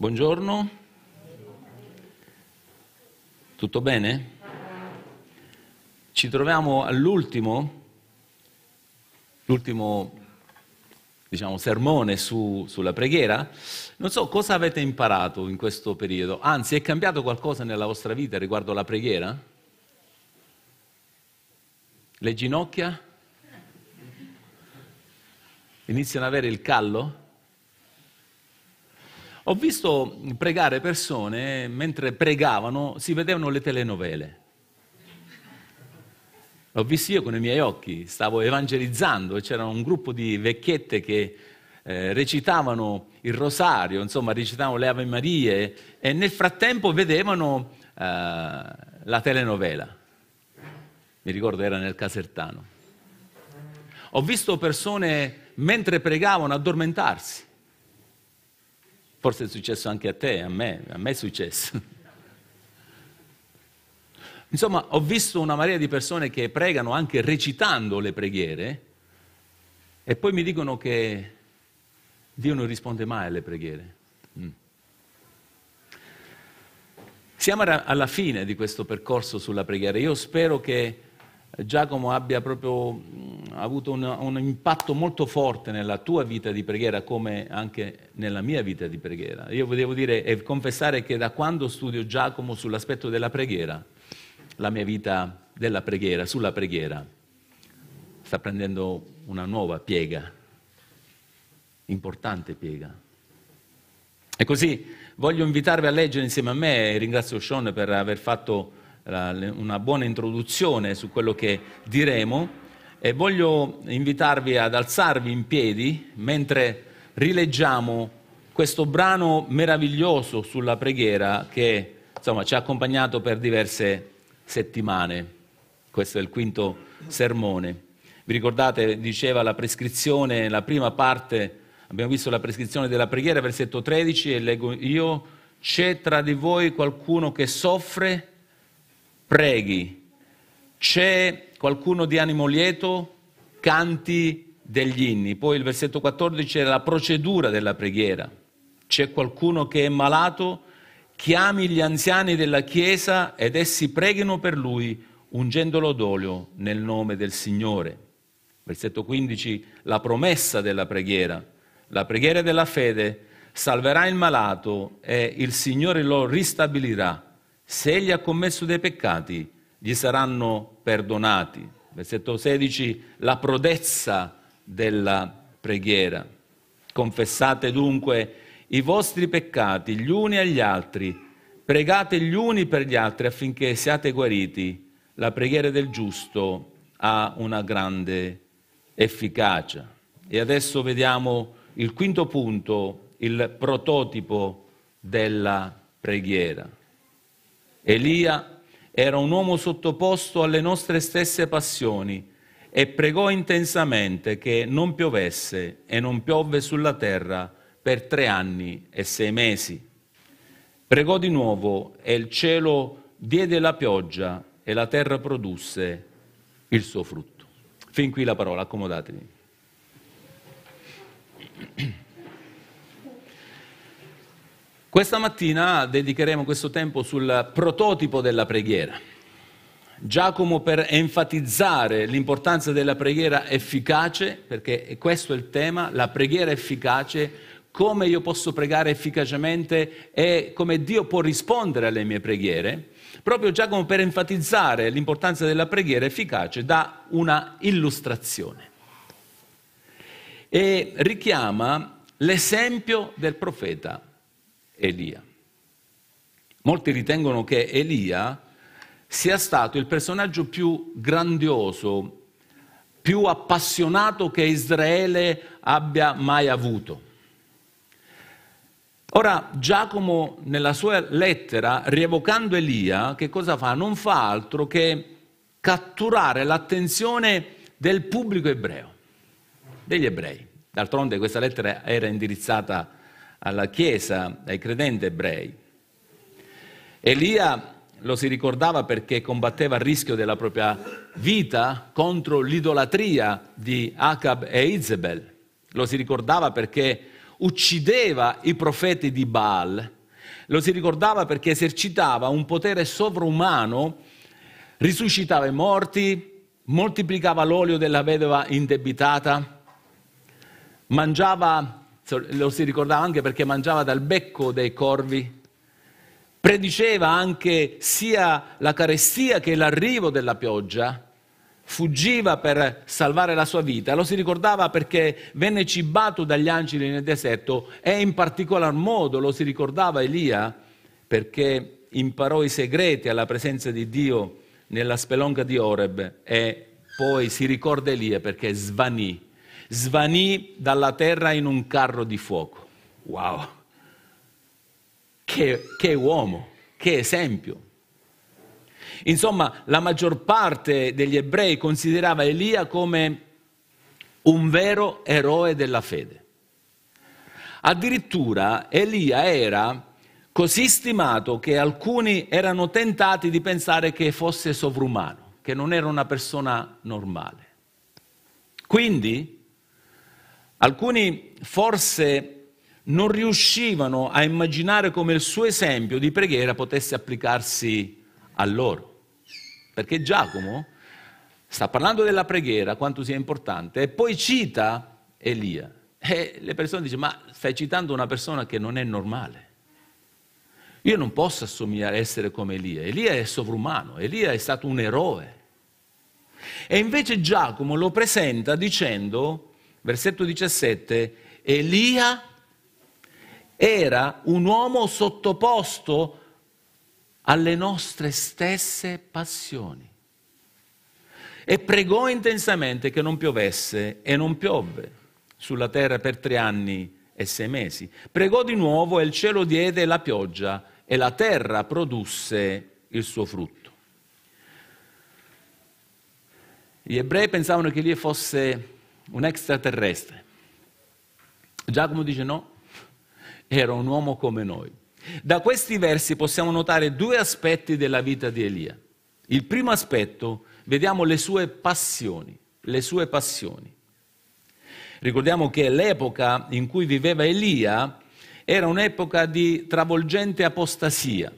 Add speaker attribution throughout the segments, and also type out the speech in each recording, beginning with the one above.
Speaker 1: Buongiorno. Tutto bene? Ci troviamo all'ultimo, l'ultimo diciamo, sermone su, sulla preghiera. Non so cosa avete imparato in questo periodo, anzi è cambiato qualcosa nella vostra vita riguardo alla preghiera? Le ginocchia? Iniziano ad avere il callo? Ho visto pregare persone, mentre pregavano, si vedevano le telenovele. L'ho visto io con i miei occhi, stavo evangelizzando e c'era un gruppo di vecchiette che eh, recitavano il rosario, insomma recitavano le Ave Marie e nel frattempo vedevano eh, la telenovela. Mi ricordo era nel Casertano. Ho visto persone mentre pregavano addormentarsi. Forse è successo anche a te, a me, a me è successo. Insomma, ho visto una marea di persone che pregano anche recitando le preghiere e poi mi dicono che Dio non risponde mai alle preghiere. Mm. Siamo alla fine di questo percorso sulla preghiera. Io spero che Giacomo abbia proprio ha avuto un, un, impatto molto forte nella tua vita di preghiera come anche nella mia vita di preghiera. Io devo dire e confessare che da quando studio Giacomo sull'aspetto della preghiera, la mia vita della preghiera, sulla preghiera, sta prendendo una nuova piega, importante piega. E così voglio invitarvi a leggere insieme a me, e ringrazio Sean per aver fatto una buona introduzione su quello che diremo e voglio invitarvi ad alzarvi in piedi mentre rileggiamo questo brano meraviglioso sulla preghiera che insomma, ci ha accompagnato per diverse settimane. Questo è il quinto sermone. Vi ricordate, diceva la prescrizione, la prima parte, abbiamo visto la prescrizione della preghiera, versetto 13, e leggo io, c'è tra di voi qualcuno che soffre? Preghi. C'è qualcuno di animo lieto canti degli inni. Poi il versetto 14 è la procedura della preghiera. C'è qualcuno che è malato, chiami gli anziani della Chiesa ed essi preghino per lui, ungendolo d'olio nel nome del Signore. Versetto 15, la promessa della preghiera. La preghiera della fede salverà il malato e il Signore lo ristabilirà. Se egli ha commesso dei peccati, gli saranno perdonati. Versetto 16, la prodezza della preghiera. Confessate dunque i vostri peccati gli uni agli altri, pregate gli uni per gli altri affinché siate guariti. La preghiera del giusto ha una grande efficacia. E adesso vediamo il quinto punto, il prototipo della preghiera. Elia era un uomo sottoposto alle nostre stesse passioni e pregò intensamente che non piovesse e non piovve sulla terra per tre anni e sei mesi. Pregò di nuovo e il cielo diede la pioggia e la terra produsse il suo frutto. Fin qui la parola, accomodatevi. Questa mattina dedicheremo questo tempo sul prototipo della preghiera. Giacomo per enfatizzare l'importanza della preghiera efficace, perché questo è il tema, la preghiera efficace, come io posso pregare efficacemente e come Dio può rispondere alle mie preghiere, proprio Giacomo per enfatizzare l'importanza della preghiera efficace dà una illustrazione e richiama l'esempio del profeta Elia. Molti ritengono che Elia sia stato il personaggio più grandioso, più appassionato che Israele abbia mai avuto. Ora Giacomo nella sua lettera, rievocando Elia, che cosa fa? Non fa altro che catturare l'attenzione del pubblico ebreo, degli ebrei. D'altronde questa lettera era indirizzata a alla Chiesa, ai credenti ebrei. Elia lo si ricordava perché combatteva a rischio della propria vita contro l'idolatria di Acab e Izebel. Lo si ricordava perché uccideva i profeti di Baal. Lo si ricordava perché esercitava un potere sovrumano, risuscitava i morti, moltiplicava l'olio della vedova indebitata, mangiava lo si ricordava anche perché mangiava dal becco dei corvi, prediceva anche sia la carestia che l'arrivo della pioggia, fuggiva per salvare la sua vita, lo si ricordava perché venne cibato dagli angeli nel deserto e in particolar modo lo si ricordava Elia perché imparò i segreti alla presenza di Dio nella spelonca di Oreb e poi si ricorda Elia perché svanì svanì dalla terra in un carro di fuoco. Wow! Che, che uomo, che esempio! Insomma, la maggior parte degli ebrei considerava Elia come un vero eroe della fede. Addirittura Elia era così stimato che alcuni erano tentati di pensare che fosse sovrumano, che non era una persona normale. Quindi Alcuni forse non riuscivano a immaginare come il suo esempio di preghiera potesse applicarsi a loro. Perché Giacomo sta parlando della preghiera, quanto sia importante, e poi cita Elia. E le persone dicono, ma stai citando una persona che non è normale. Io non posso assomigliare a essere come Elia. Elia è sovrumano, Elia è stato un eroe. E invece Giacomo lo presenta dicendo, versetto 17, Elia era un uomo sottoposto alle nostre stesse passioni e pregò intensamente che non piovesse e non piovve sulla terra per tre anni e sei mesi. Pregò di nuovo e il cielo diede la pioggia e la terra produsse il suo frutto. Gli ebrei pensavano che Elia fosse un extraterrestre. Giacomo dice no, era un uomo come noi. Da questi versi possiamo notare due aspetti della vita di Elia. Il primo aspetto, vediamo le sue passioni, le sue passioni. Ricordiamo che l'epoca in cui viveva Elia era un'epoca di travolgente apostasia.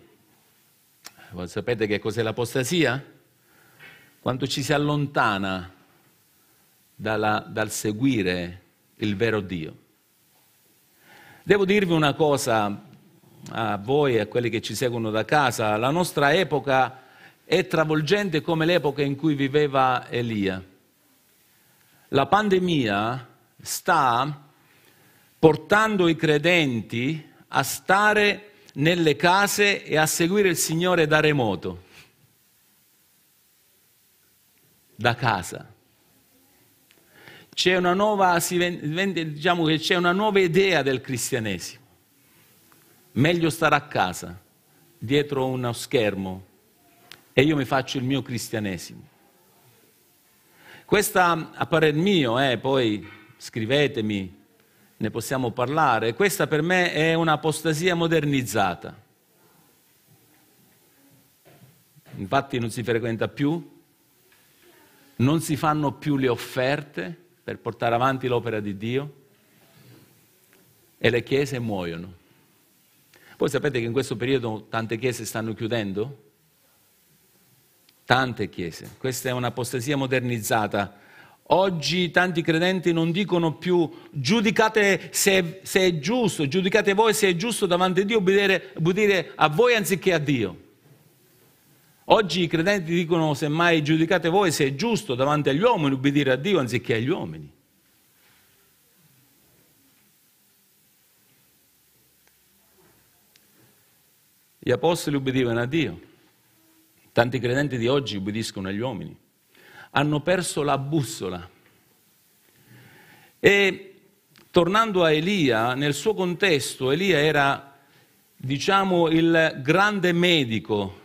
Speaker 1: Voi sapete che cos'è l'apostasia? Quanto ci si allontana dalla, dal seguire il vero Dio. Devo dirvi una cosa a voi e a quelli che ci seguono da casa, la nostra epoca è travolgente come l'epoca in cui viveva Elia. La pandemia sta portando i credenti a stare nelle case e a seguire il Signore da remoto, da casa c'è una nuova, vende, diciamo che c'è una nuova idea del cristianesimo. Meglio stare a casa, dietro uno schermo, e io mi faccio il mio cristianesimo. Questa, a parer mio, eh, poi scrivetemi, ne possiamo parlare, questa per me è un'apostasia modernizzata. Infatti non si frequenta più, non si fanno più le offerte, per portare avanti l'opera di Dio e le chiese muoiono. Voi sapete che in questo periodo tante chiese stanno chiudendo? Tante chiese. Questa è un'apostasia modernizzata. Oggi tanti credenti non dicono più giudicate se, se è giusto, giudicate voi se è giusto davanti a Dio obbedire, obbedire a voi anziché a Dio. Oggi i credenti dicono semmai giudicate voi se è giusto davanti agli uomini ubbidire a Dio anziché agli uomini. Gli apostoli ubbidivano a Dio, tanti credenti di oggi ubbidiscono agli uomini, hanno perso la bussola. E tornando a Elia, nel suo contesto Elia era, diciamo, il grande medico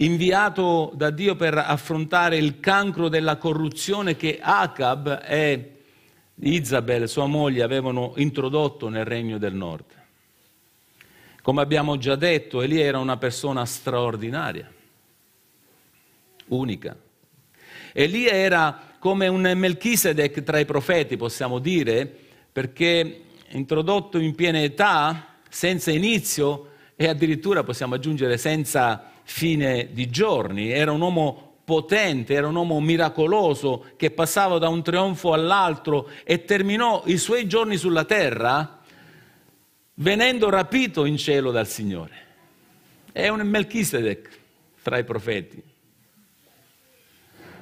Speaker 1: inviato da Dio per affrontare il cancro della corruzione che Acab e Isabel, sua moglie, avevano introdotto nel regno del nord. Come abbiamo già detto, Elia era una persona straordinaria, unica. Elia era come un Melchisedec tra i profeti, possiamo dire, perché introdotto in piena età, senza inizio e addirittura possiamo aggiungere senza fine di giorni, era un uomo potente, era un uomo miracoloso che passava da un trionfo all'altro e terminò i suoi giorni sulla terra venendo rapito in cielo dal Signore. È un Melchisedec fra i profeti.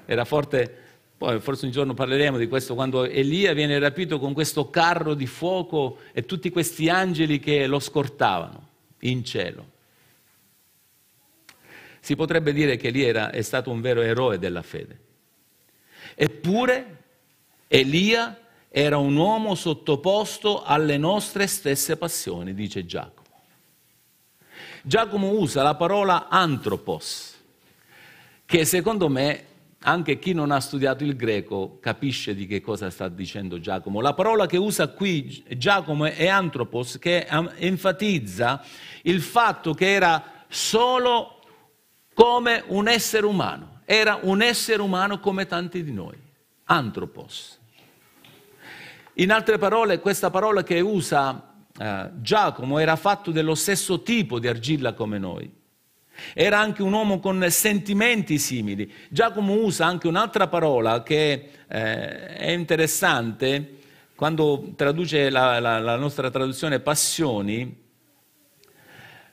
Speaker 1: Era forte, poi forse un giorno parleremo di questo, quando Elia viene rapito con questo carro di fuoco e tutti questi angeli che lo scortavano in cielo. Si potrebbe dire che Elia è stato un vero eroe della fede. Eppure Elia era un uomo sottoposto alle nostre stesse passioni, dice Giacomo. Giacomo usa la parola antropos, che secondo me anche chi non ha studiato il greco capisce di che cosa sta dicendo Giacomo. La parola che usa qui Giacomo è antropos, che um, enfatizza il fatto che era solo come un essere umano. Era un essere umano come tanti di noi, antropos. In altre parole, questa parola che usa eh, Giacomo era fatto dello stesso tipo di argilla come noi. Era anche un uomo con sentimenti simili. Giacomo usa anche un'altra parola che eh, è interessante quando traduce la, la, la, nostra traduzione passioni.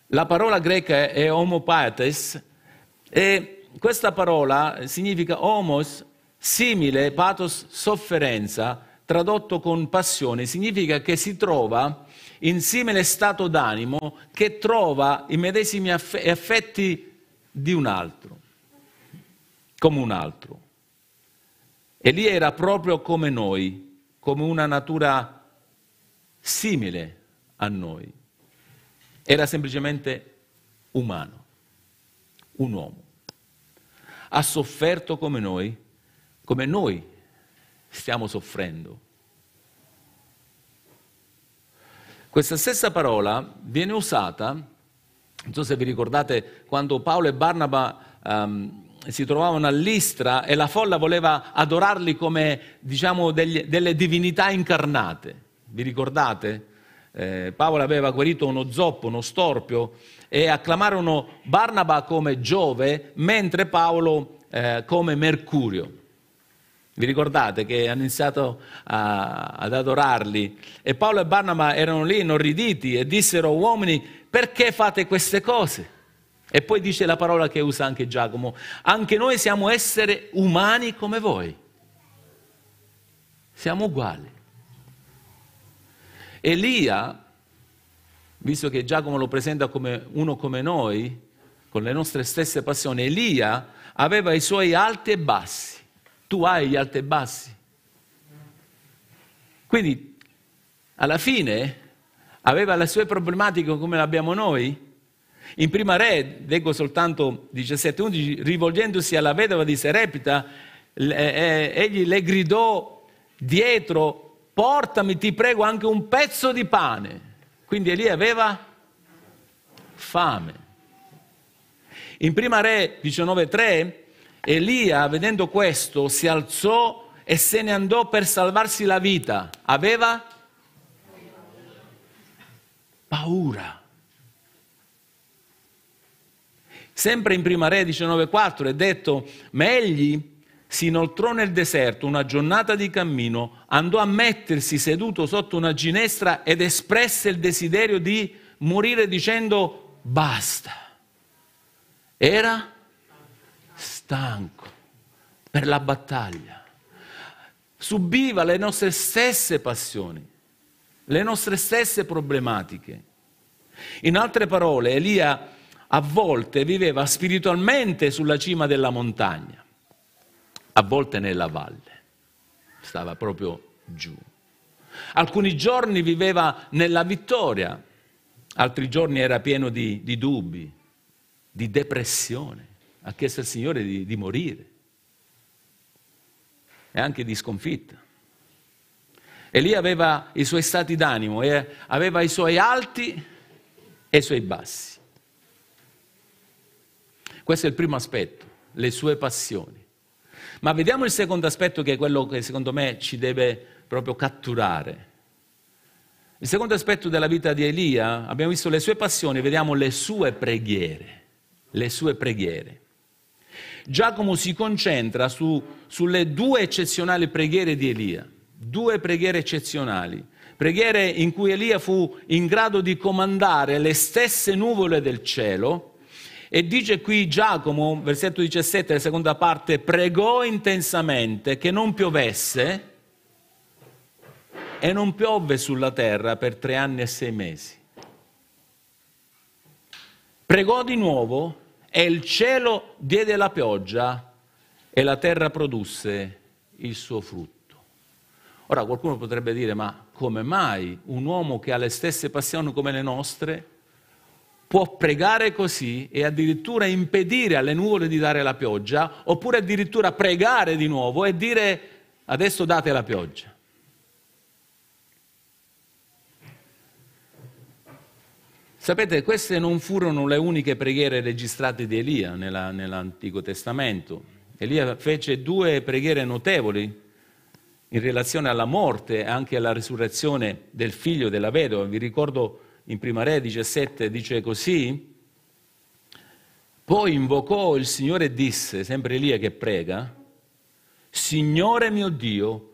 Speaker 1: La parola greca è homopates e questa parola significa homos, simile, pathos, sofferenza, tradotto con passione, significa che si trova in simile stato d'animo che trova i medesimi affetti di un altro, come un altro. E lì era proprio come noi, come una natura simile a noi. Era semplicemente umano, un uomo ha sofferto come noi, come noi stiamo soffrendo. Questa stessa parola viene usata, non so se vi ricordate, quando Paolo e Barnaba um, si trovavano a Listra e la folla voleva adorarli come, diciamo, degli, delle divinità incarnate. Vi ricordate? Eh, Paolo aveva guarito uno zoppo, uno storpio, e acclamarono Barnaba come Giove, mentre Paolo eh, come Mercurio. Vi ricordate che hanno iniziato a, ad adorarli? E Paolo e Barnaba erano lì inorriditi e dissero uomini, perché fate queste cose? E poi dice la parola che usa anche Giacomo, anche noi siamo esseri umani come voi. Siamo uguali. Elia visto che Giacomo lo presenta come uno come noi, con le nostre stesse passioni, Elia aveva i suoi alti e bassi, tu hai gli alti e bassi. Quindi alla fine aveva le sue problematiche come le abbiamo noi. In prima re, leggo soltanto 17.11, rivolgendosi alla vedova di Serepita, eh, eh, egli le gridò dietro, portami ti prego anche un pezzo di pane. Quindi Elia aveva fame. In prima re 19.3 Elia, vedendo questo, si alzò e se ne andò per salvarsi la vita. Aveva paura. Sempre in prima re 19.4 è detto, ma egli si inoltrò nel deserto una giornata di cammino, andò a mettersi seduto sotto una ginestra ed espresse il desiderio di morire dicendo basta. Era stanco per la battaglia, subiva le nostre stesse passioni, le nostre stesse problematiche. In altre parole, Elia a volte viveva spiritualmente sulla cima della montagna a volte nella valle, stava proprio giù. Alcuni giorni viveva nella vittoria, altri giorni era pieno di, di dubbi, di depressione, ha chiesto al Signore di, di morire e anche di sconfitta. E lì aveva i suoi stati d'animo, e aveva i suoi alti e i suoi bassi. Questo è il primo aspetto, le sue passioni. Ma vediamo il secondo aspetto che è quello che secondo me ci deve proprio catturare. Il secondo aspetto della vita di Elia, abbiamo visto le sue passioni, vediamo le sue preghiere, le sue preghiere. Giacomo si concentra su, sulle due eccezionali preghiere di Elia, due preghiere eccezionali, preghiere in cui Elia fu in grado di comandare le stesse nuvole del cielo, e dice qui Giacomo, versetto 17, la seconda parte, pregò intensamente che non piovesse e non piove sulla terra per tre anni e sei mesi. Pregò di nuovo e il cielo diede la pioggia e la terra produsse il suo frutto. Ora qualcuno potrebbe dire, ma come mai un uomo che ha le stesse passioni come le nostre può pregare così e addirittura impedire alle nuvole di dare la pioggia, oppure addirittura pregare di nuovo e dire adesso date la pioggia. Sapete, queste non furono le uniche preghiere registrate di Elia nella, nell'Antico Testamento. Elia fece due preghiere notevoli in relazione alla morte e anche alla risurrezione del figlio della vedova. Vi ricordo in Prima Re 17 dice così, poi invocò il Signore e disse, sempre Elia che prega, Signore mio Dio,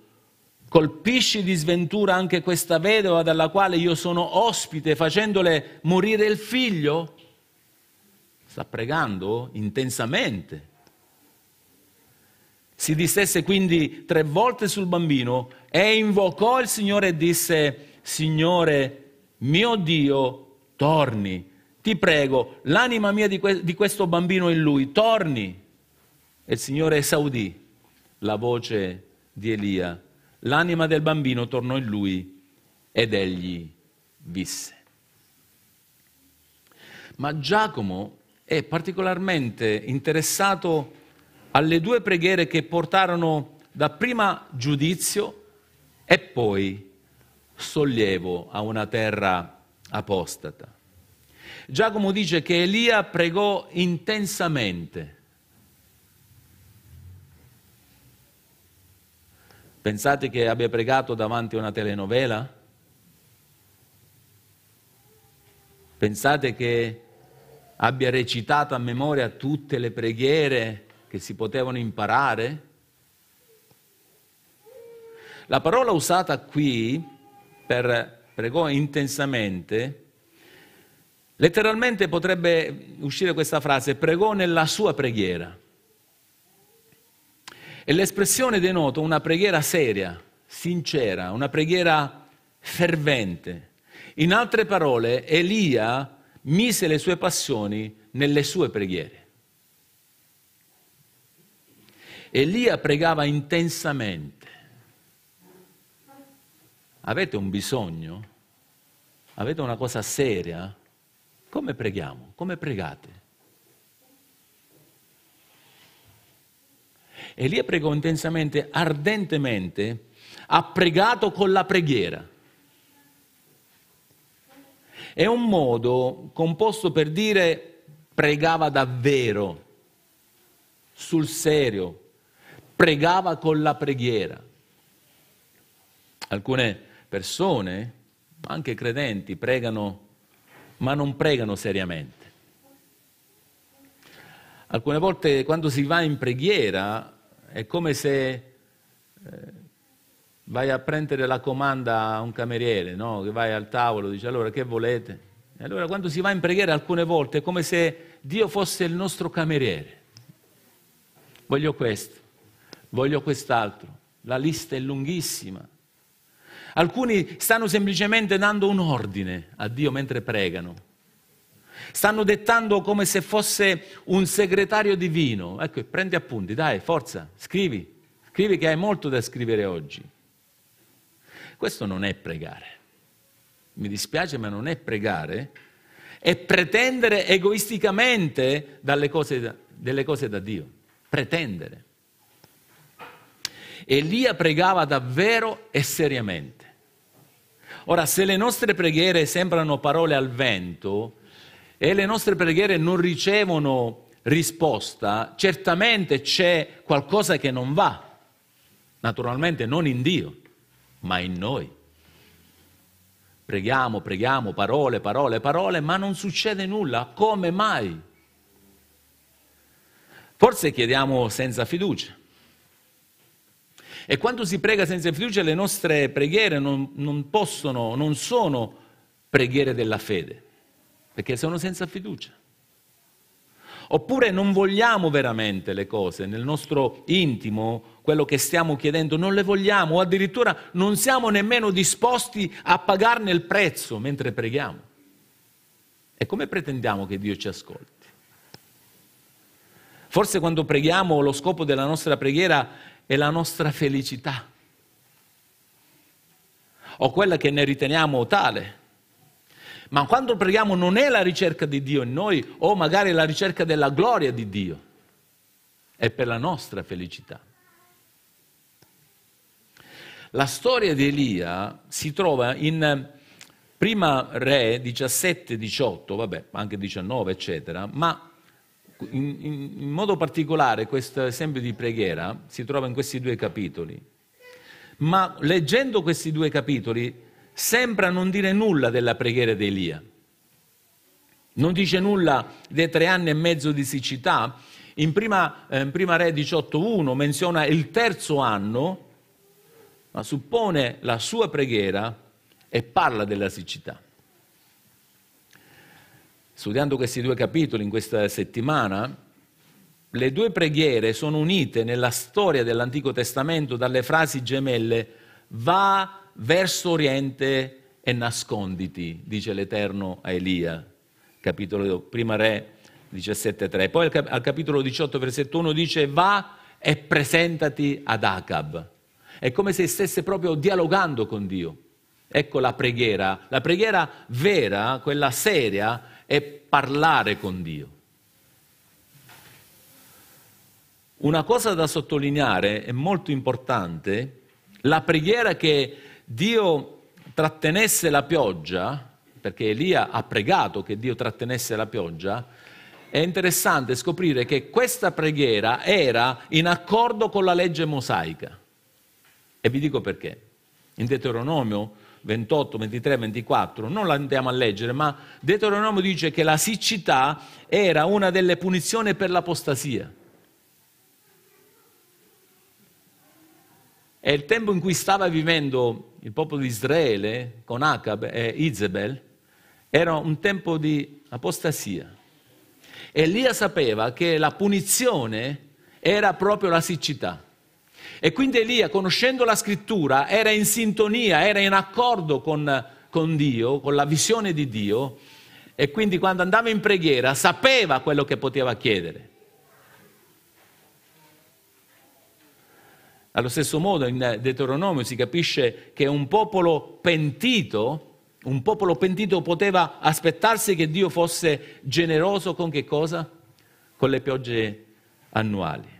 Speaker 1: colpisci di sventura anche questa vedova dalla quale io sono ospite facendole morire il figlio? Sta pregando intensamente. Si distesse quindi tre volte sul bambino e invocò il Signore e disse, Signore mio Dio, torni, ti prego, l'anima mia di, que- di questo bambino in lui, torni. E il Signore esaudì la voce di Elia, l'anima del bambino tornò in lui ed egli visse. Ma Giacomo è particolarmente interessato alle due preghiere che portarono dapprima giudizio e poi giudizio sollievo a una terra apostata. Giacomo dice che Elia pregò intensamente. Pensate che abbia pregato davanti a una telenovela? Pensate che abbia recitato a memoria tutte le preghiere che si potevano imparare? La parola usata qui per, pregò intensamente, letteralmente potrebbe uscire questa frase, pregò nella sua preghiera. E l'espressione denota una preghiera seria, sincera, una preghiera fervente. In altre parole, Elia mise le sue passioni nelle sue preghiere. Elia pregava intensamente. Avete un bisogno? Avete una cosa seria? Come preghiamo? Come pregate? Elia pregò intensamente, ardentemente, ha pregato con la preghiera. È un modo composto per dire pregava davvero, sul serio, pregava con la preghiera. Alcune persone, anche credenti, pregano, ma non pregano seriamente. Alcune volte quando si va in preghiera è come se eh, vai a prendere la comanda a un cameriere, no? che vai al tavolo, e dice allora che volete? E allora quando si va in preghiera alcune volte è come se Dio fosse il nostro cameriere. Voglio questo, voglio quest'altro, la lista è lunghissima. Alcuni stanno semplicemente dando un ordine a Dio mentre pregano. Stanno dettando come se fosse un segretario divino. Ecco, prendi appunti, dai, forza, scrivi. Scrivi che hai molto da scrivere oggi. Questo non è pregare. Mi dispiace, ma non è pregare. È pretendere egoisticamente cose delle cose da Dio. Pretendere. Elia pregava davvero e seriamente. Ora, se le nostre preghiere sembrano parole al vento e le nostre preghiere non ricevono risposta, certamente c'è qualcosa che non va. Naturalmente non in Dio, ma in noi. Preghiamo, preghiamo, parole, parole, parole, ma non succede nulla. Come mai? Forse chiediamo senza fiducia. E quando si prega senza fiducia, le nostre preghiere non, non possono, non sono preghiere della fede, perché sono senza fiducia. Oppure non vogliamo veramente le cose nel nostro intimo, quello che stiamo chiedendo, non le vogliamo, o addirittura non siamo nemmeno disposti a pagarne il prezzo mentre preghiamo. E come pretendiamo che Dio ci ascolti? Forse quando preghiamo lo scopo della nostra preghiera è la nostra felicità, o quella che ne riteniamo tale. Ma quando preghiamo non è la ricerca di Dio in noi, o magari la ricerca della gloria di Dio, è per la nostra felicità. La storia di Elia si trova in eh, prima re 17, 18, vabbè, anche 19, eccetera, ma in, in, in modo particolare questo esempio di preghiera si trova in questi due capitoli. Ma leggendo questi due capitoli sembra non dire nulla della preghiera di Elia. Non dice nulla dei tre anni e mezzo di siccità. In prima, eh, in prima Re 18.1 menziona il terzo anno, ma suppone la sua preghiera e parla della siccità studiando questi due capitoli in questa settimana, le due preghiere sono unite nella storia dell'Antico Testamento dalle frasi gemelle va verso oriente e nasconditi, dice l'Eterno a Elia, capitolo 1 re 17.3. Poi al capitolo 18, versetto 1 dice va e presentati ad Acab. È come se stesse proprio dialogando con Dio. Ecco la preghiera, la preghiera vera, quella seria, è parlare con Dio. Una cosa da sottolineare è molto importante, la preghiera che Dio trattenesse la pioggia, perché Elia ha pregato che Dio trattenesse la pioggia, è interessante scoprire che questa preghiera era in accordo con la legge mosaica. E vi dico perché. In Deuteronomio 28, 23, 24, non la andiamo a leggere, ma Deuteronomio dice che la siccità era una delle punizioni per l'apostasia. E il tempo in cui stava vivendo il popolo di Israele con Acab e Izebel era un tempo di apostasia. Elia sapeva che la punizione era proprio la siccità. E quindi Elia, conoscendo la scrittura, era in sintonia, era in accordo con, con Dio, con la visione di Dio, e quindi quando andava in preghiera sapeva quello che poteva chiedere. Allo stesso modo in Deuteronomio si capisce che un popolo pentito, un popolo pentito poteva aspettarsi che Dio fosse generoso con che cosa? Con le piogge annuali.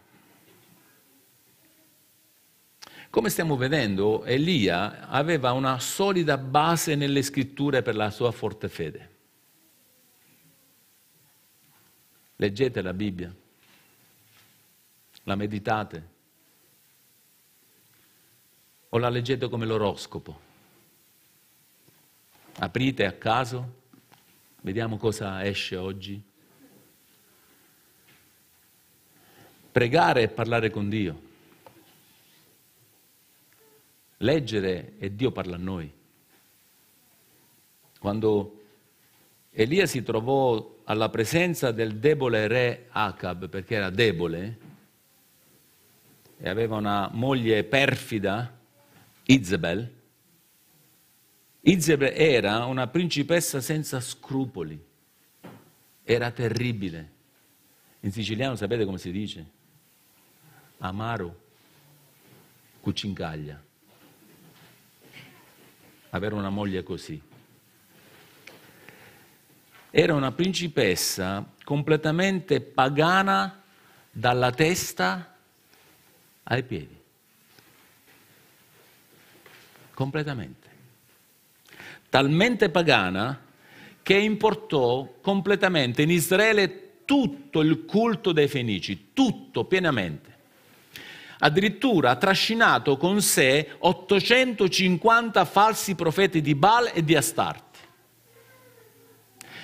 Speaker 1: Come stiamo vedendo, Elia aveva una solida base nelle scritture per la sua forte fede. Leggete la Bibbia, la meditate o la leggete come l'oroscopo. Aprite a caso, vediamo cosa esce oggi. Pregare e parlare con Dio leggere e Dio parla a noi. Quando Elia si trovò alla presenza del debole re Acab, perché era debole e aveva una moglie perfida, Izebel, Izebel era una principessa senza scrupoli, era terribile. In siciliano sapete come si dice? Amaro, cucincaglia avere una moglie così. Era una principessa completamente pagana dalla testa ai piedi. Completamente. Talmente pagana che importò completamente in Israele tutto il culto dei Fenici, tutto pienamente. Addirittura ha trascinato con sé 850 falsi profeti di Baal e di Astarte.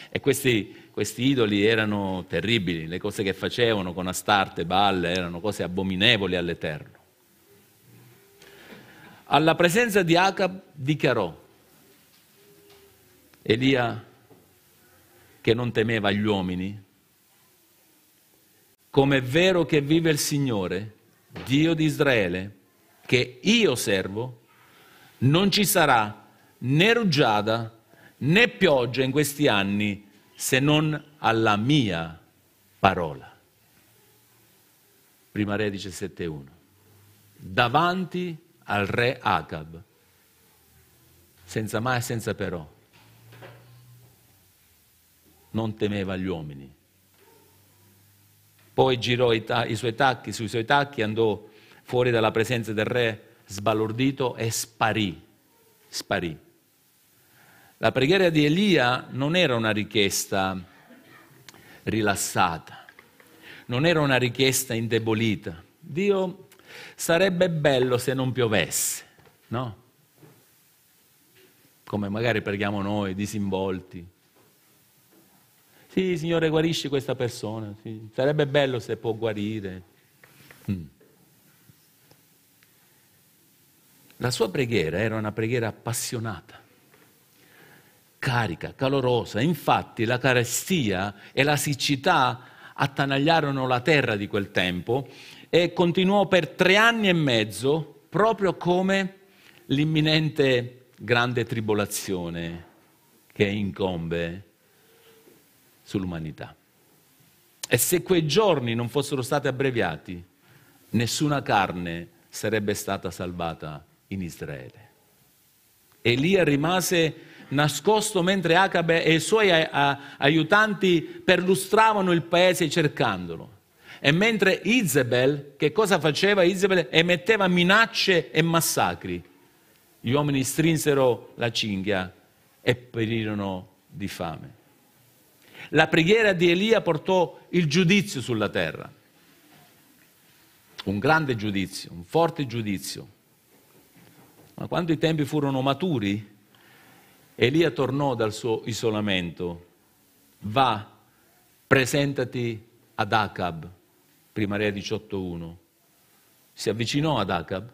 Speaker 1: E questi, questi idoli erano terribili, le cose che facevano con Astarte e Baal erano cose abominevoli all'Eterno. Alla presenza di Acab dichiarò Elia che non temeva gli uomini, come è vero che vive il Signore, Dio di Israele, che io servo, non ci sarà né rugiada né pioggia in questi anni se non alla mia parola. Prima Re 17.1. Davanti al re Acab, senza mai e senza però, non temeva gli uomini, poi girò i, ta- i suoi tacchi sui suoi tacchi, andò fuori dalla presenza del re sbalordito e sparì. Sparì. La preghiera di Elia non era una richiesta rilassata, non era una richiesta indebolita. Dio sarebbe bello se non piovesse, no? Come magari preghiamo noi, disinvolti. Sì, Signore, guarisci questa persona. Sì. Sarebbe bello se può guarire. Mm. La sua preghiera era una preghiera appassionata, carica, calorosa. Infatti la carestia e la siccità attanagliarono la terra di quel tempo e continuò per tre anni e mezzo, proprio come l'imminente grande tribolazione che incombe sull'umanità. E se quei giorni non fossero stati abbreviati, nessuna carne sarebbe stata salvata in Israele. Elia rimase nascosto mentre Acabe e i suoi aiutanti perlustravano il paese cercandolo. E mentre Isabel, che cosa faceva Isabel? Emetteva minacce e massacri. Gli uomini strinsero la cinghia e perirono di fame. La preghiera di Elia portò il giudizio sulla terra. Un grande giudizio, un forte giudizio. Ma quando i tempi furono maturi, Elia tornò dal suo isolamento. Va, presentati ad Acab, prima Re 18.1. Si avvicinò ad Acab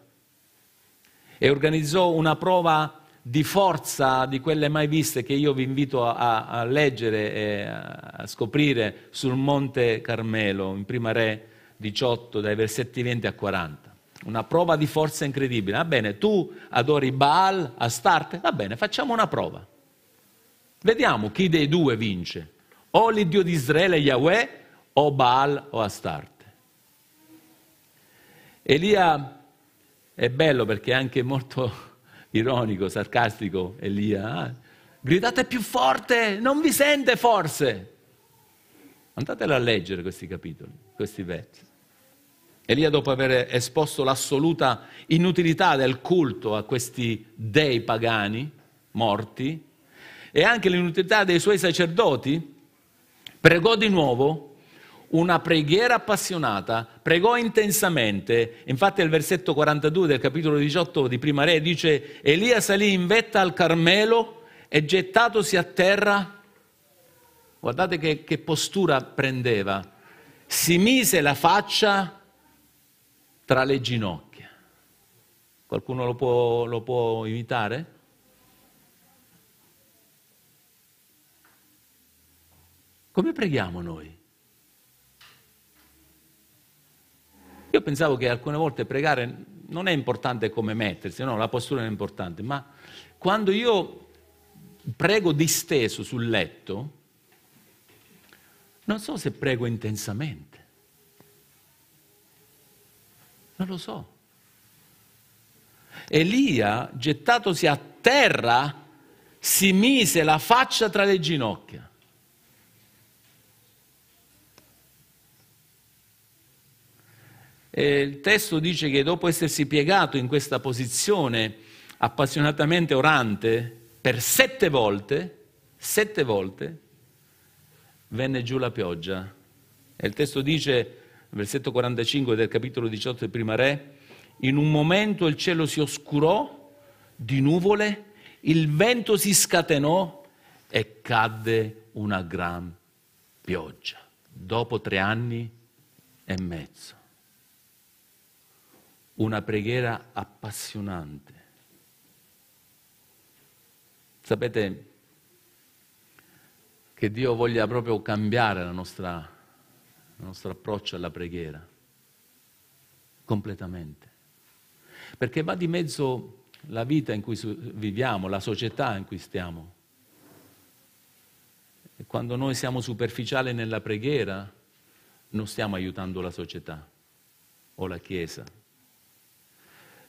Speaker 1: e organizzò una prova di forza di quelle mai viste che io vi invito a, a leggere e a scoprire sul Monte Carmelo, in Prima Re 18, dai versetti 20 a 40. Una prova di forza incredibile. Va bene, tu adori Baal, a Starte? Va bene, facciamo una prova. Vediamo chi dei due vince. O l'Iddio di Israele, Yahweh, o Baal o Astarte. Elia è bello perché è anche molto ironico, sarcastico Elia, ah, gridate più forte, non vi sente forse. Andatelo a leggere questi capitoli, questi versi. Elia, dopo aver esposto l'assoluta inutilità del culto a questi dei pagani morti e anche l'inutilità dei suoi sacerdoti, pregò di nuovo una preghiera appassionata, pregò intensamente, infatti il versetto 42 del capitolo 18 di Prima Re dice Elia salì in vetta al Carmelo e gettatosi a terra, guardate che, che postura prendeva, si mise la faccia tra le ginocchia. Qualcuno lo può, lo può imitare? Come preghiamo noi? Io pensavo che alcune volte pregare non è importante come mettersi, no, la postura non è importante, ma quando io prego disteso sul letto, non so se prego intensamente. Non lo so. Elia, gettatosi a terra, si mise la faccia tra le ginocchia. Eh, il testo dice che dopo essersi piegato in questa posizione appassionatamente orante per sette volte, sette volte, venne giù la pioggia. E il testo dice, versetto 45 del capitolo 18 del prima re, in un momento il cielo si oscurò di nuvole, il vento si scatenò e cadde una gran pioggia, dopo tre anni e mezzo una preghiera appassionante. Sapete che Dio voglia proprio cambiare nostra, il nostro approccio alla preghiera, completamente. Perché va di mezzo la vita in cui viviamo, la società in cui stiamo. E quando noi siamo superficiali nella preghiera, non stiamo aiutando la società o la Chiesa,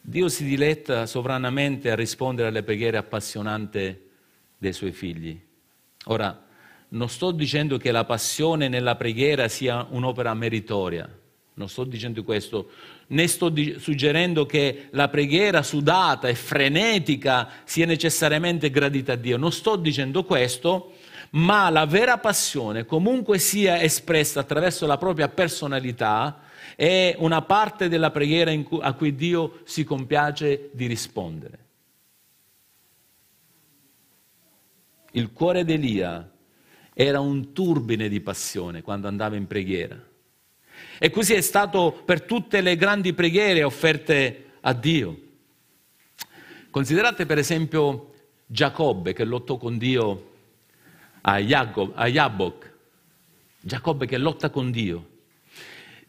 Speaker 1: Dio si diletta sovranamente a rispondere alle preghiere appassionate dei suoi figli. Ora, non sto dicendo che la passione nella preghiera sia un'opera meritoria, non sto dicendo questo, né sto di- suggerendo che la preghiera sudata e frenetica sia necessariamente gradita a Dio, non sto dicendo questo, ma la vera passione, comunque sia espressa attraverso la propria personalità, è una parte della preghiera cui, a cui Dio si compiace di rispondere. Il cuore di Elia era un turbine di passione quando andava in preghiera. E così è stato per tutte le grandi preghiere offerte a Dio. Considerate per esempio Giacobbe che lottò con Dio a, Jacob, Giacobbe che lotta con Dio.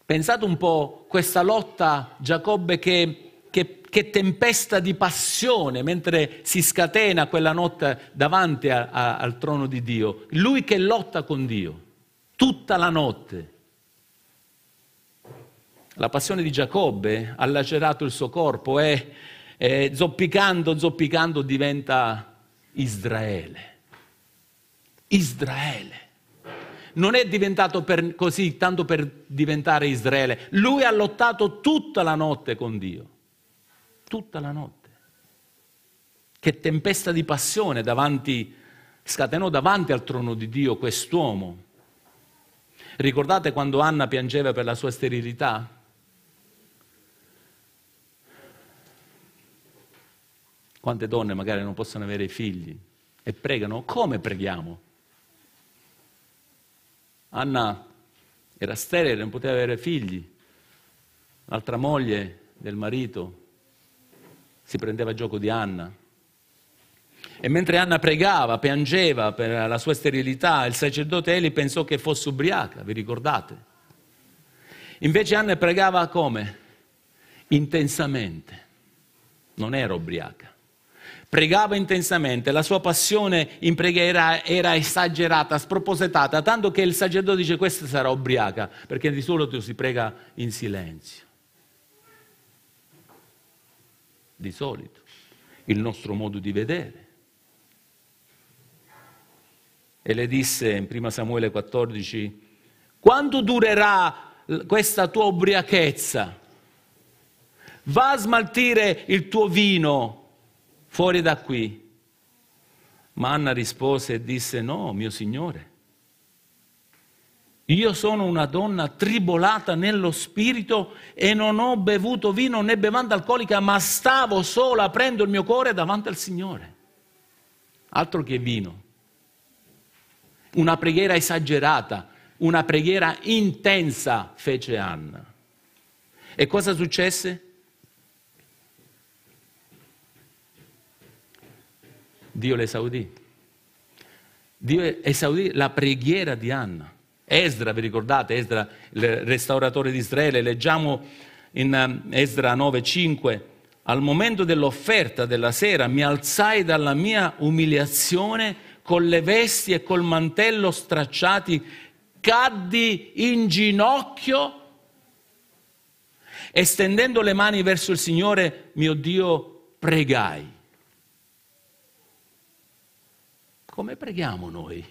Speaker 1: Pensate un po' questa lotta, Giacobbe, che, che, che tempesta di passione mentre si scatena quella notte davanti a, a, al trono di Dio. Lui che lotta con Dio, tutta la notte. La passione di Giacobbe ha lacerato il suo corpo e, e zoppicando, zoppicando diventa Israele. Israele non è diventato per, così tanto per diventare Israele. Lui ha lottato tutta la notte con Dio. Tutta la notte. Che tempesta di passione davanti, scatenò davanti al trono di Dio quest'uomo. Ricordate quando Anna piangeva per la sua sterilità? Quante donne magari non possono avere figli e pregano? Come preghiamo? Anna era sterile, non poteva avere figli. L'altra moglie del marito si prendeva gioco di Anna. E mentre Anna pregava, piangeva per la sua sterilità, il sacerdote Eli pensò che fosse ubriaca, vi ricordate? Invece Anna pregava come? Intensamente. Non era ubriaca. Pregava intensamente, la sua passione in preghiera era esagerata, spropositata, tanto che il sacerdote dice questa sarà ubriaca, perché di solito si prega in silenzio. Di solito, il nostro modo di vedere. E le disse in 1 Samuele 14, quanto durerà questa tua ubriachezza? Va a smaltire il tuo vino fuori da qui. Ma Anna rispose e disse, no, mio Signore, io sono una donna tribolata nello spirito e non ho bevuto vino né bevanda alcolica, ma stavo sola, aprendo il mio cuore davanti al Signore. Altro che vino. Una preghiera esagerata, una preghiera intensa fece Anna. E cosa successe? Dio le esaudì. Dio esaudì la preghiera di Anna. Esdra, vi ricordate, Esdra, il restauratore di Israele, leggiamo in Esdra eh, 9:5, al momento dell'offerta della sera mi alzai dalla mia umiliazione con le vesti e col mantello stracciati, caddi in ginocchio e stendendo le mani verso il Signore mio Dio pregai. Come preghiamo noi?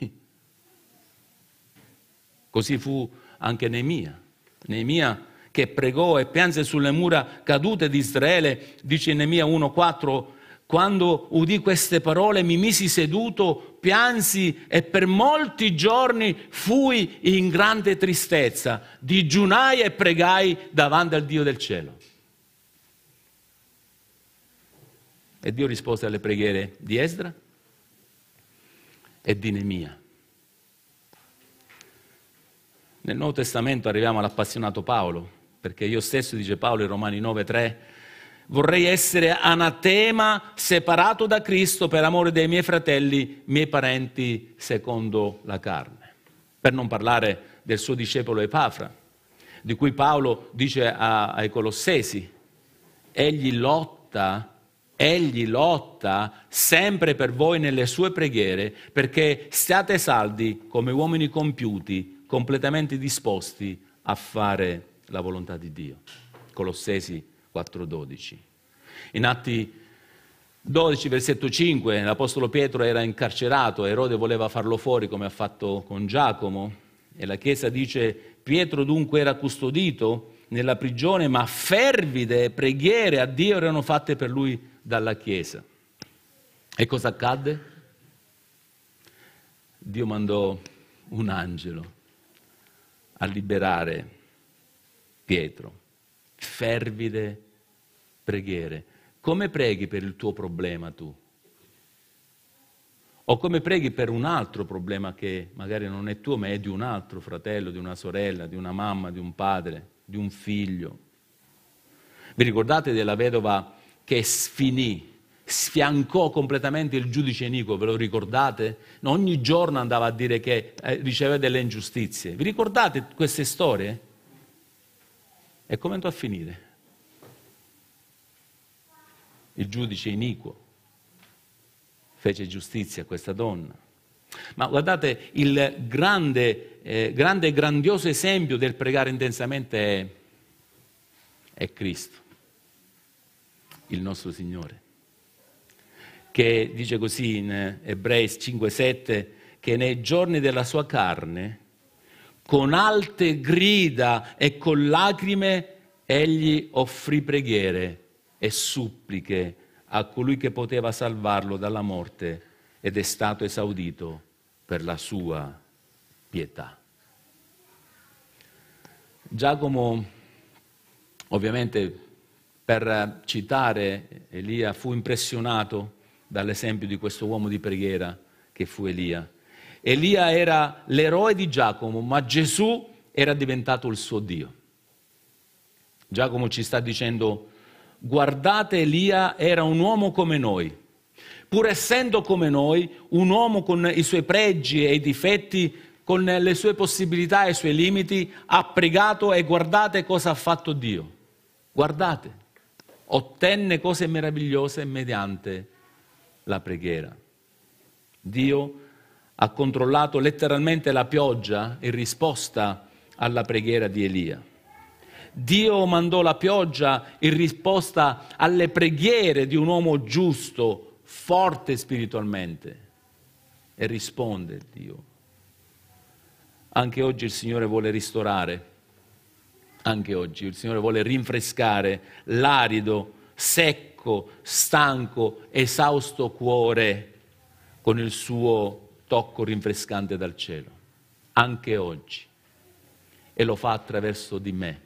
Speaker 1: Così fu anche Neemia. Neemia che pregò e pianse sulle mura cadute di Israele, dice Neemia 1,4, quando udì queste parole mi misi seduto, piansi e per molti giorni fui in grande tristezza, digiunai e pregai davanti al Dio del cielo. E Dio rispose alle preghiere di Esdra, e di Nemia. Nel Nuovo Testamento arriviamo all'appassionato Paolo, perché io stesso, dice Paolo in Romani 9:3, vorrei essere anatema separato da Cristo per amore dei miei fratelli, miei parenti secondo la carne. Per non parlare del suo discepolo Epafra, di cui Paolo dice a, ai Colossesi, egli lotta Egli lotta sempre per voi nelle sue preghiere perché siate saldi come uomini compiuti, completamente disposti a fare la volontà di Dio. Colossesi 4:12. In Atti 12, versetto 5, l'Apostolo Pietro era incarcerato, Erode voleva farlo fuori come ha fatto con Giacomo e la Chiesa dice Pietro dunque era custodito nella prigione, ma fervide preghiere a Dio erano fatte per lui dalla Chiesa. E cosa accadde? Dio mandò un angelo a liberare Pietro. Fervide preghiere. Come preghi per il tuo problema tu? O come preghi per un altro problema che magari non è tuo, ma è di un altro fratello, di una sorella, di una mamma, di un padre, di un figlio. Vi ricordate della vedova che sfinì, sfiancò completamente il giudice iniquo, ve lo ricordate? Ogni giorno andava a dire che eh, riceveva delle ingiustizie. Vi ricordate queste storie? E come andò a finire? Il giudice iniquo fece giustizia a questa donna. Ma guardate, il grande, eh, grande grandioso esempio del pregare intensamente è, è Cristo il nostro Signore, che dice così in eh, Ebrei 5:7 che nei giorni della sua carne, con alte grida e con lacrime, egli offrì preghiere e suppliche a colui che poteva salvarlo dalla morte ed è stato esaudito per la sua pietà. Giacomo ovviamente per citare Elia, fu impressionato dall'esempio di questo uomo di preghiera che fu Elia. Elia era l'eroe di Giacomo, ma Gesù era diventato il suo Dio. Giacomo ci sta dicendo, guardate Elia era un uomo come noi, pur essendo come noi, un uomo con i suoi pregi e i difetti, con le sue possibilità e i suoi limiti, ha pregato e guardate cosa ha fatto Dio. Guardate ottenne cose meravigliose mediante la preghiera. Dio ha controllato letteralmente la pioggia in risposta alla preghiera di Elia. Dio mandò la pioggia in risposta alle preghiere di un uomo giusto, forte spiritualmente. E risponde Dio. Anche oggi il Signore vuole ristorare anche oggi il Signore vuole rinfrescare l'arido, secco, stanco, esausto cuore con il suo tocco rinfrescante dal cielo. Anche oggi. E lo fa attraverso di me,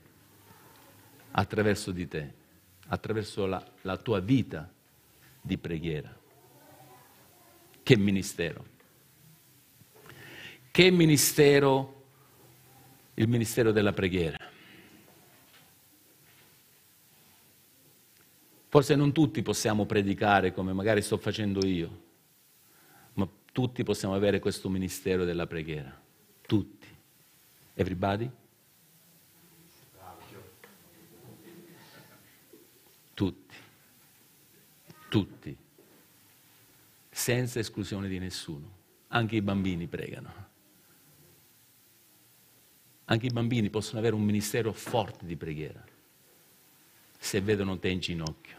Speaker 1: attraverso di te, attraverso la, la tua vita di preghiera. Che ministero! Che ministero il ministero della preghiera. Forse non tutti possiamo predicare come magari sto facendo io, ma tutti possiamo avere questo ministero della preghiera. Tutti. Everybody? Tutti. Tutti. Senza esclusione di nessuno. Anche i bambini pregano. Anche i bambini possono avere un ministero forte di preghiera se vedono te in ginocchio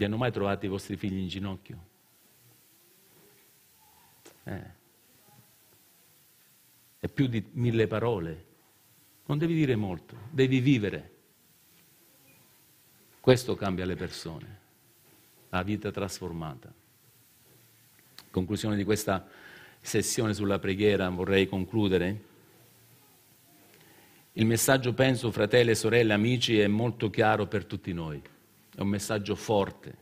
Speaker 1: Vi hanno mai trovato i vostri figli in ginocchio? Eh. È più di mille parole. Non devi dire molto, devi vivere. Questo cambia le persone, la vita trasformata. Conclusione di questa sessione sulla preghiera vorrei concludere. Il messaggio, penso, fratelli, sorelle, amici, è molto chiaro per tutti noi. È un messaggio forte.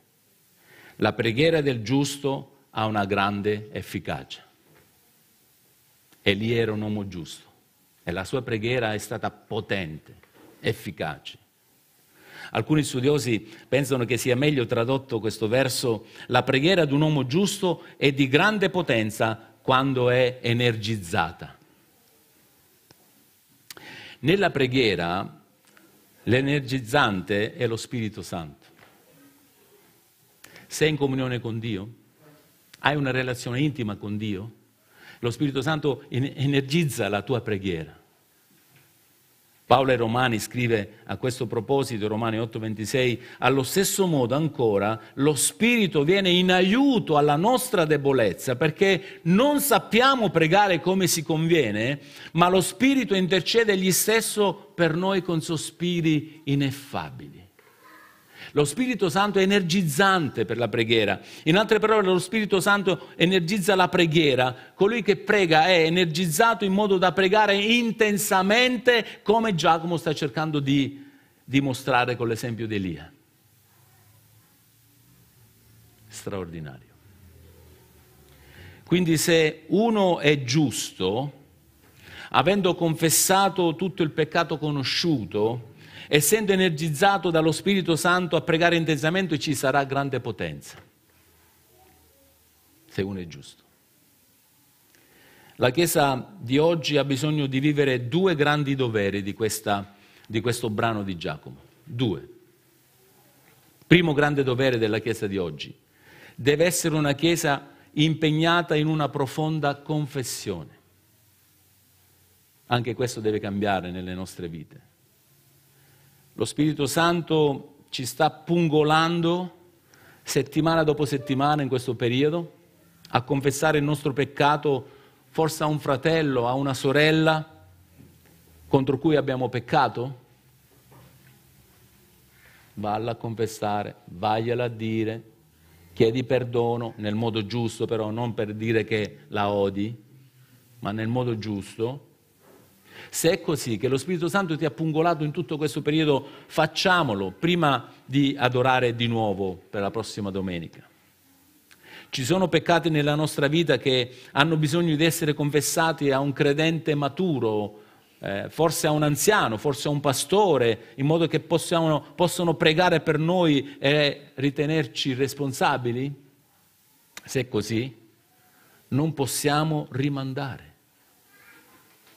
Speaker 1: La preghiera del giusto ha una grande efficacia. Elia era un uomo giusto e la sua preghiera è stata potente, efficace. Alcuni studiosi pensano che sia meglio tradotto questo verso, la preghiera di un uomo giusto è di grande potenza quando è energizzata. Nella preghiera l'energizzante è lo Spirito Santo. Sei in comunione con Dio? Hai una relazione intima con Dio? Lo Spirito Santo energizza la tua preghiera. Paolo ai Romani scrive a questo proposito, Romani 8:26, allo stesso modo ancora lo Spirito viene in aiuto alla nostra debolezza perché non sappiamo pregare come si conviene, ma lo Spirito intercede egli stesso per noi con sospiri ineffabili. Lo Spirito Santo è energizzante per la preghiera. In altre parole, lo Spirito Santo energizza la preghiera. Colui che prega è energizzato in modo da pregare intensamente come Giacomo sta cercando di dimostrare con l'esempio di Elia. Straordinario. Quindi se uno è giusto, avendo confessato tutto il peccato conosciuto, essendo energizzato dallo Spirito Santo a pregare intensamente, ci sarà grande potenza, se uno è giusto. La Chiesa di oggi ha bisogno di vivere due grandi doveri di, questa, di questo brano di Giacomo. Due. Primo grande dovere della Chiesa di oggi. Deve essere una Chiesa impegnata in una profonda confessione. Anche questo deve cambiare nelle nostre vite. Lo Spirito Santo ci sta pungolando settimana dopo settimana in questo periodo a confessare il nostro peccato forse a un fratello, a una sorella contro cui abbiamo peccato? Valla a confessare, vagliela a dire, chiedi perdono nel modo giusto però, non per dire che la odi, ma nel modo giusto se è così, che lo Spirito Santo ti ha pungolato in tutto questo periodo, facciamolo prima di adorare di nuovo per la prossima domenica. Ci sono peccati nella nostra vita che hanno bisogno di essere confessati a un credente maturo, eh, forse a un anziano, forse a un pastore, in modo che possiamo, possano pregare per noi e ritenerci responsabili? Se è così, non possiamo rimandare.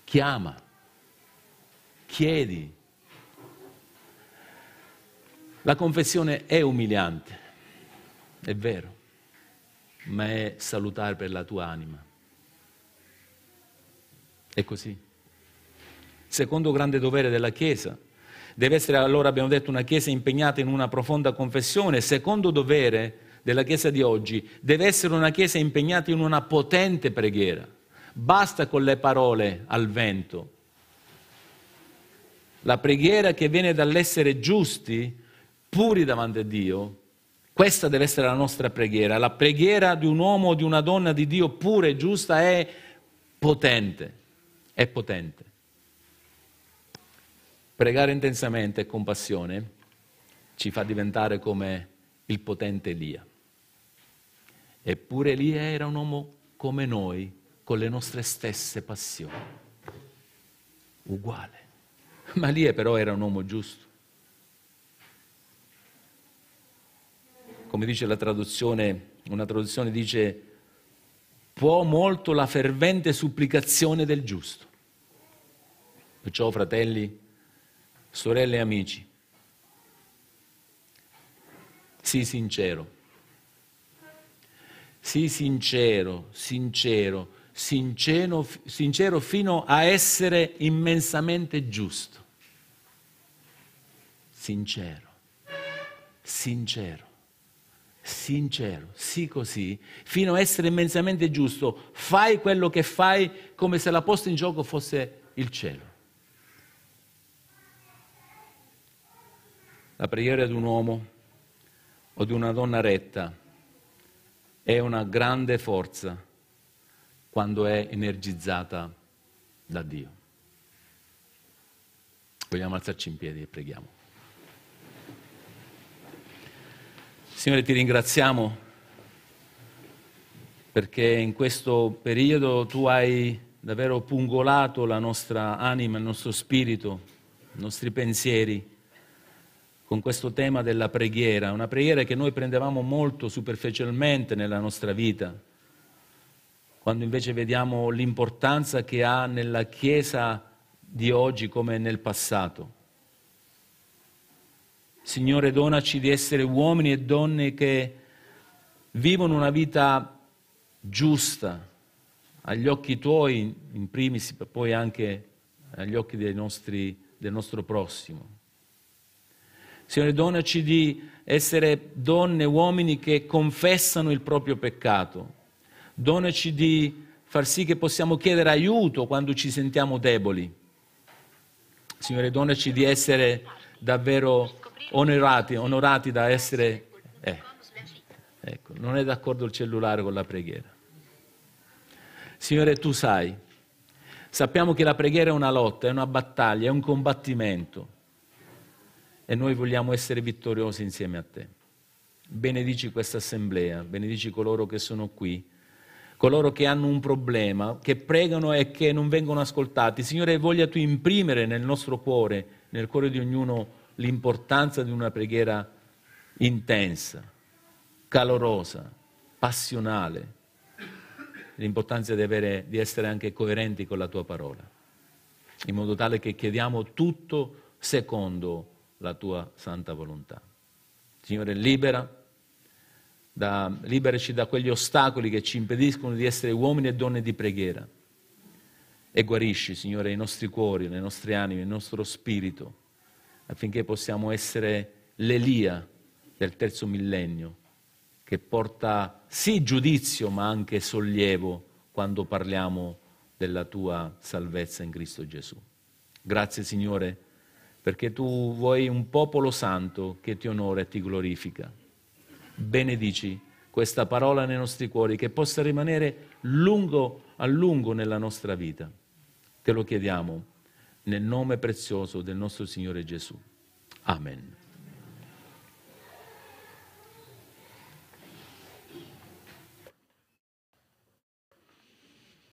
Speaker 1: Chiama chiedi. La confessione è umiliante, è vero, ma è salutare per la tua anima. È così. Secondo grande dovere della Chiesa, deve essere allora, abbiamo detto, una Chiesa impegnata in una profonda confessione. Secondo dovere della Chiesa di oggi, deve essere una Chiesa impegnata in una potente preghiera. Basta con le parole al vento, la preghiera che viene dall'essere giusti, puri davanti a Dio, questa deve essere la nostra preghiera. La preghiera di un uomo o di una donna di Dio pura e giusta è potente, è potente. Pregare intensamente e con passione ci fa diventare come il potente Elia. Eppure Elia era un uomo come noi, con le nostre stesse passioni, uguale. Ma lì però era un uomo giusto. Come dice la traduzione, una traduzione dice, può molto la fervente supplicazione del giusto. Perciò, fratelli, sorelle e amici, sii sincero. Sii sincero, sincero, sincero, sincero fino a essere immensamente giusto sincero, sincero, sincero, sì così, fino a essere immensamente giusto, fai quello che fai come se la posta in gioco fosse il cielo. La preghiera di un uomo o di una donna retta è una grande forza quando è energizzata da Dio. Vogliamo alzarci in piedi e preghiamo. Signore, ti ringraziamo perché in questo periodo tu hai davvero pungolato la nostra anima, il nostro spirito, i nostri pensieri con questo tema della preghiera, una preghiera che noi prendevamo molto superficialmente nella nostra vita, quando invece vediamo l'importanza che ha nella Chiesa di oggi come nel passato. Signore, donaci di essere uomini e donne che vivono una vita giusta agli occhi tuoi, in primis, ma poi anche agli occhi nostri, del nostro prossimo. Signore, donaci di essere donne e uomini che confessano il proprio peccato. Donaci di far sì che possiamo chiedere aiuto quando ci sentiamo deboli. Signore, donaci di essere davvero onorati, onorati da essere... Eh, ecco, non è d'accordo il cellulare con la preghiera. Signore, tu sai, sappiamo che la preghiera è una lotta, è una battaglia, è un combattimento e noi vogliamo essere vittoriosi insieme a te. Benedici questa assemblea, benedici coloro che sono qui, coloro che hanno un problema, che pregano e che non vengono ascoltati. Signore, voglia tu imprimere nel nostro cuore, nel cuore di ognuno, l'importanza di una preghiera intensa, calorosa, passionale, l'importanza di, avere, di essere anche coerenti con la tua parola, in modo tale che chiediamo tutto secondo la tua santa volontà. Signore, libera. Da, liberaci da quegli ostacoli che ci impediscono di essere uomini e donne di preghiera. E guarisci, Signore, i nostri cuori, le nostre anime, il nostro spirito affinché possiamo essere l'Elia del terzo millennio, che porta sì giudizio ma anche sollievo quando parliamo della tua salvezza in Cristo Gesù. Grazie Signore, perché tu vuoi un popolo santo che ti onora e ti glorifica. Benedici questa parola nei nostri cuori, che possa rimanere lungo, a lungo nella nostra vita. Te lo chiediamo nel nome prezioso del nostro Signore Gesù. Amen.